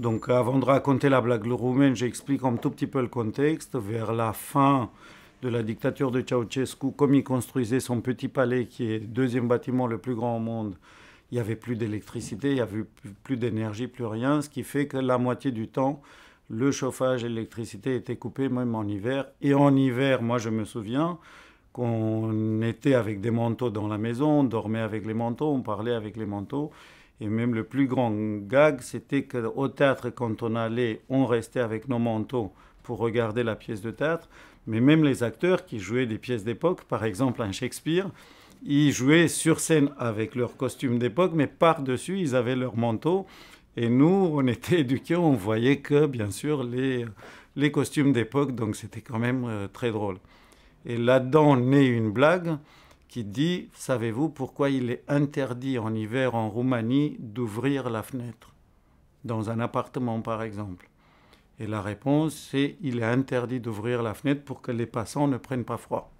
Donc avant de raconter la blague roumaine, j'explique un tout petit peu le contexte. Vers la fin de la dictature de Ceausescu, comme il construisait son petit palais, qui est le deuxième bâtiment le plus grand au monde, il n'y avait plus d'électricité, il n'y avait plus d'énergie, plus rien, ce qui fait que la moitié du temps, le chauffage et l'électricité étaient coupés, même en hiver. Et en hiver, moi je me souviens qu'on était avec des manteaux dans la maison, on dormait avec les manteaux, on parlait avec les manteaux. Et même le plus grand gag, c'était qu'au théâtre, quand on allait, on restait avec nos manteaux pour regarder la pièce de théâtre. Mais même les acteurs qui jouaient des pièces d'époque, par exemple un Shakespeare, ils jouaient sur scène avec leurs costumes d'époque, mais par-dessus, ils avaient leurs manteaux. Et nous, on était éduqués, on voyait que, bien sûr, les, costumes d'époque, donc c'était quand même euh, très drôle. Et là-dedans naît une blague qui dit Savez-vous pourquoi il est interdit en hiver en Roumanie d'ouvrir la fenêtre dans un appartement, par exemple Et la réponse, c'est Il est interdit d'ouvrir la fenêtre pour que les passants ne prennent pas froid.